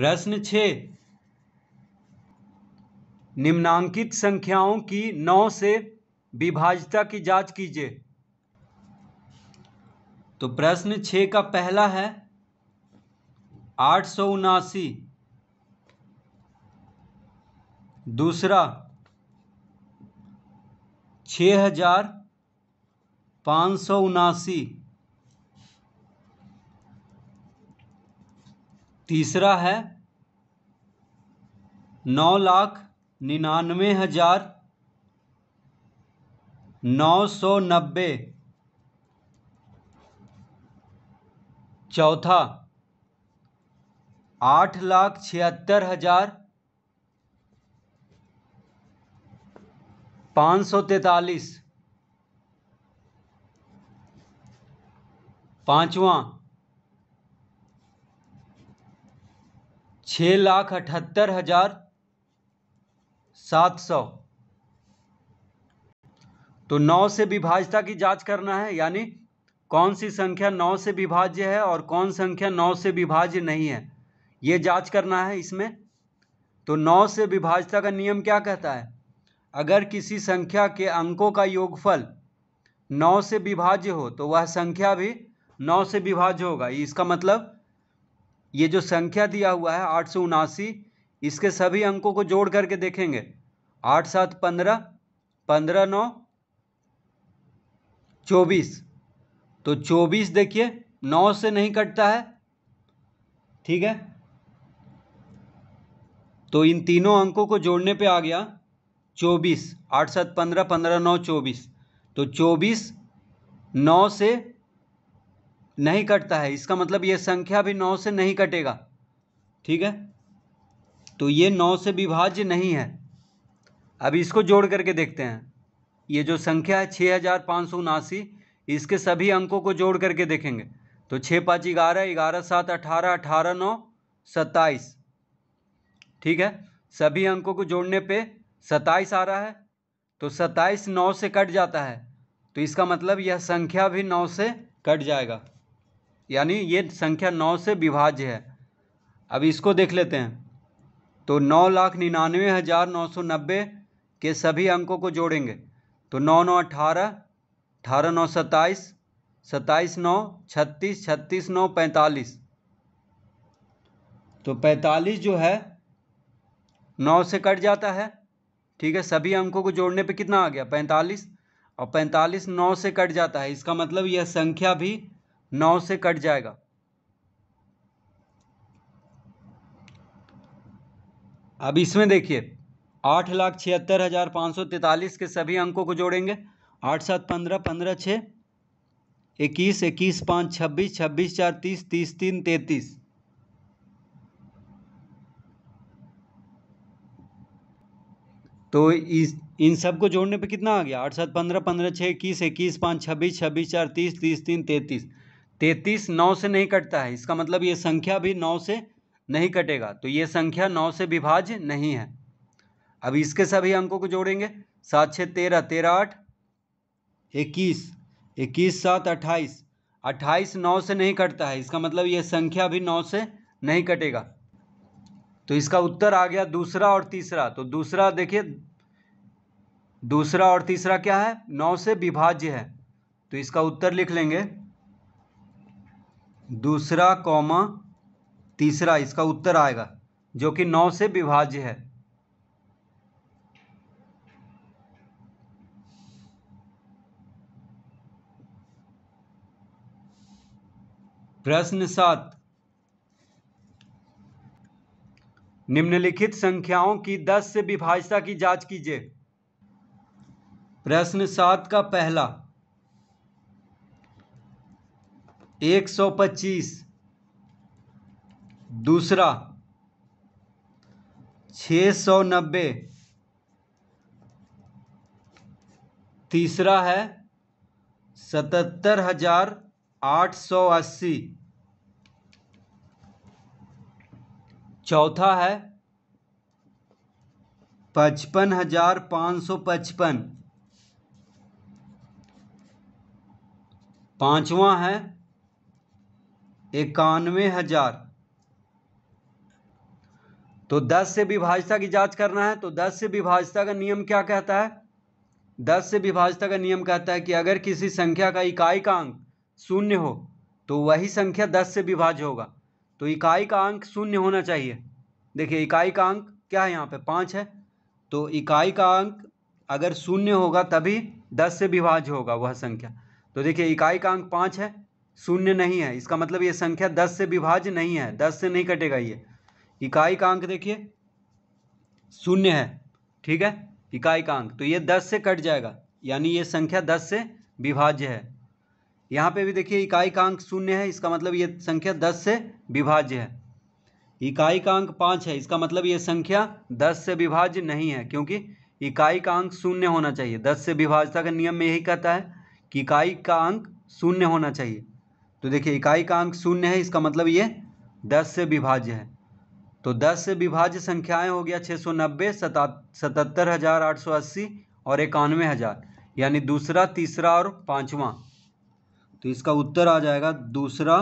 प्रश्न छ निम्नांकित संख्याओं की नौ से विभाजता की जांच कीजिए तो प्रश्न छ का पहला है आठ सौ उनासी दूसरा छ हजार पाँच सौ उनासी तीसरा है नौ लाख निन्यानवे हज़ार नौ सौ नब्बे चौथा आठ लाख छिहत्तर हज़ार पाँच सौ तैतालीस पाँचवा छः लाख अठहत्तर हजार सात सौ तो नौ से विभाज्यता की जांच करना है यानी कौन सी संख्या नौ से विभाज्य है और कौन संख्या नौ से विभाज्य नहीं है ये जांच करना है इसमें तो नौ से विभाज्यता का नियम क्या कहता है अगर किसी संख्या के अंकों का योगफल नौ से विभाज्य हो तो वह संख्या भी नौ से विभाज्य होगा इसका मतलब ये जो संख्या दिया हुआ है आठ सौ उनासी इसके सभी अंकों को जोड़ करके देखेंगे आठ सात पंद्रह पंद्रह नौ चौबीस तो चौबीस देखिए नौ से नहीं कटता है ठीक है तो इन तीनों अंकों को जोड़ने पे आ गया चौबीस आठ सात पंद्रह पंद्रह नौ चौबीस तो चौबीस नौ से नहीं कटता है इसका मतलब ये संख्या भी नौ से नहीं कटेगा ठीक है तो ये नौ से विभाज्य नहीं है अब इसको जोड़ करके देखते हैं ये जो संख्या है छः हज़ार पाँच सौ उनासी इसके सभी अंकों को जोड़ करके देखेंगे तो छः पाँच ग्यारह ग्यारह सात अठारह अठारह नौ सत्ताईस ठीक है सभी अंकों को जोड़ने पे सत्ताईस आ रहा है तो सत्ताईस नौ से कट जाता है तो इसका मतलब यह संख्या भी नौ से कट जाएगा यानी ये संख्या नौ से विभाज्य है अब इसको देख लेते हैं तो नौ लाख निन्यानवे हज़ार नौ सौ नब्बे के सभी अंकों को जोड़ेंगे तो नौ नौ अठारह अठारह नौ सत्ताईस सत्ताईस नौ छत्तीस छत्तीस नौ पैंतालीस तो पैंतालीस जो है नौ से कट जाता है ठीक है सभी अंकों को जोड़ने पे कितना आ गया पैंतालीस और पैंतालीस नौ से कट जाता है इसका मतलब यह संख्या भी नौ से कट जाएगा अब इसमें देखिए आठ लाख छिहत्तर हज़ार पाँच सौ तैतालीस के सभी अंकों को जोड़ेंगे आठ सात पंद्रह पंद्रह छः इक्कीस इक्कीस पाँच छब्बीस छब्बीस चार तीस तीस तीन तैतीस तो इस इन सब को जोड़ने पे कितना आ गया आठ सात पंद्रह पंद्रह छः इक्कीस इक्कीस पाँच छब्बीस छब्बीस चार तीस तीस तीन तैंतीस तैतीस नौ से नहीं कटता है इसका मतलब ये संख्या भी नौ से नहीं कटेगा तो ये संख्या नौ से विभाज्य नहीं है अब इसके सभी अंकों को जोड़ेंगे सात छः तेरह तेरह आठ इक्कीस इक्कीस सात अट्ठाईस अट्ठाईस नौ से नहीं कटता है इसका मतलब ये संख्या भी नौ से नहीं कटेगा तो इसका उत्तर आ गया दूसरा और तीसरा तो दूसरा देखिए दूसरा और तीसरा क्या है नौ से विभाज्य है तो इसका उत्तर लिख लेंगे दूसरा कॉमा तीसरा इसका उत्तर आएगा जो कि नौ से विभाज्य है प्रश्न सात निम्नलिखित संख्याओं की दस से विभाज्यता की जांच कीजिए प्रश्न सात का पहला एक सौ पच्चीस दूसरा छः सौ नब्बे तीसरा है सतहत्तर हज़ार आठ सौ अस्सी चौथा है पचपन हज़ार पाँच सौ पचपन पाँचवा है इक्यानवे हजार तो 10 से विभाजता की जांच करना है तो 10 से विभाजता का नियम क्या कहता है 10 से विभाजता का नियम कहता है कि अगर किसी संख्या का इकाई का अंक शून्य हो तो वही संख्या 10 से विभाज्य होगा तो इकाई का अंक शून्य होना चाहिए देखिए इकाई का अंक क्या है यहाँ पे पाँच है तो इकाई का अंक अगर शून्य होगा तभी दस से विभाज्य होगा वह संख्या तो देखिए इकाई का अंक पाँच है शून्य नहीं है इसका मतलब ये संख्या दस से विभाज्य नहीं है दस से नहीं कटेगा ये इकाई का अंक देखिए शून्य है ठीक है इकाई का अंक तो ये दस से कट जाएगा यानी ये संख्या दस से विभाज्य है यहाँ पे भी देखिए इकाई का अंक शून्य है इसका मतलब ये संख्या दस से विभाज्य है इकाई का अंक पाँच है इसका मतलब ये संख्या दस से विभाज्य नहीं है क्योंकि इकाई का अंक शून्य होना चाहिए दस से विभाज्यता तो का नियम में यही कहता है कि इकाई का अंक शून्य होना चाहिए तो देखिए इकाई का अंक शून्य है इसका मतलब ये दस से विभाज्य है तो दस से विभाज्य संख्याएं हो गया छः सौ नब्बे सतहत्तर हज़ार आठ सौ अस्सी और इक्यानवे हज़ार यानी दूसरा तीसरा और पांचवा तो इसका उत्तर आ जाएगा दूसरा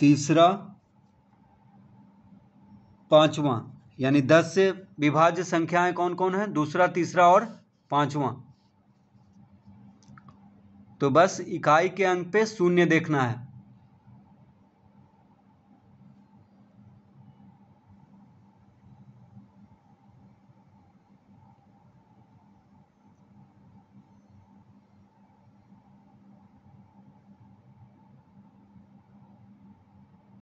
तीसरा पांचवा यानी दस से विभाज्य संख्याएं कौन कौन है दूसरा तीसरा और पांचवा तो बस इकाई के अंक पे शून्य देखना है